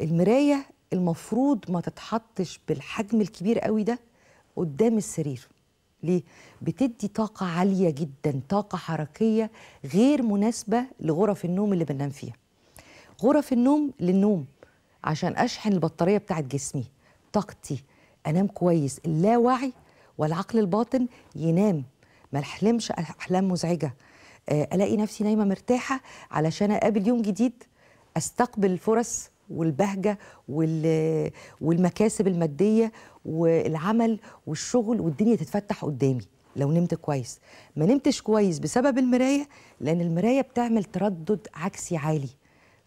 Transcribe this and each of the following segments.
المرايه المفروض ما تتحطش بالحجم الكبير قوي ده قدام السرير ليه بتدي طاقه عاليه جدا طاقه حركيه غير مناسبه لغرف النوم اللي بننام فيها غرف النوم للنوم عشان اشحن البطاريه بتاعت جسمي طاقتي انام كويس اللاوعي والعقل الباطن ينام ما احلمش احلام مزعجه آه، الاقي نفسي نايمه مرتاحه علشان اقابل يوم جديد استقبل الفرص والبهجه والمكاسب الماديه والعمل والشغل والدنيا تتفتح قدامي لو نمت كويس ما نمتش كويس بسبب المرايه لان المرايه بتعمل تردد عكسي عالي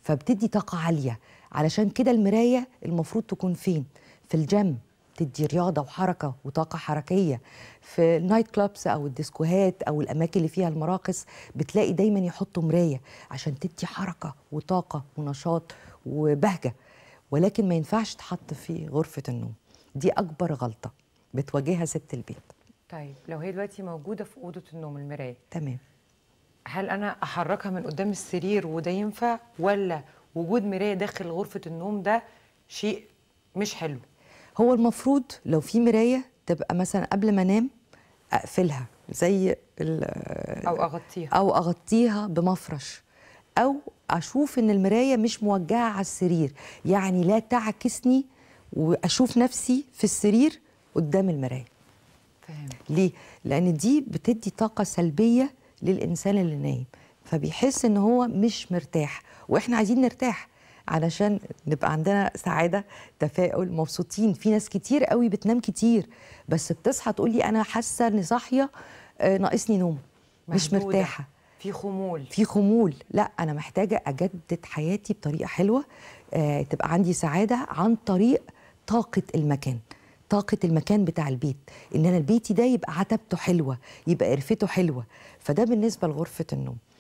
فبتدي طاقه عاليه علشان كده المرايه المفروض تكون فين في الجيم بتدي رياضه وحركه وطاقه حركيه في النايت كلابس او الديسكوهات او الاماكن اللي فيها المراقص بتلاقي دايما يحطوا مرايه عشان تدي حركه وطاقه ونشاط وبهجه ولكن ما ينفعش تحط في غرفه النوم دي اكبر غلطه بتواجهها ست البيت طيب لو هي دلوقتي موجوده في اوضه النوم المرايه تمام هل انا احركها من قدام السرير وده ينفع ولا وجود مرايه داخل غرفه النوم ده شيء مش حلو هو المفروض لو في مرايه تبقى مثلا قبل ما انام اقفلها زي او اغطيها او اغطيها بمفرش او اشوف ان المرايه مش موجهه على السرير يعني لا تعكسني واشوف نفسي في السرير قدام المرايه فهمت. ليه لان دي بتدي طاقه سلبيه للانسان اللي نايم فبيحس ان هو مش مرتاح واحنا عايزين نرتاح علشان نبقى عندنا سعاده تفاؤل مبسوطين في ناس كتير قوي بتنام كتير بس بتصحى تقول لي انا حاسه اني صاحيه آه، ناقصني نوم مش مرتاحه في خمول في خمول لا انا محتاجه اجدد حياتي بطريقه حلوه آه، تبقى عندي سعاده عن طريق طاقه المكان طاقة المكان بتاع البيت إن أنا بيتي ده يبقى عتبته حلوة يبقى قرفته حلوة فده بالنسبة لغرفة النوم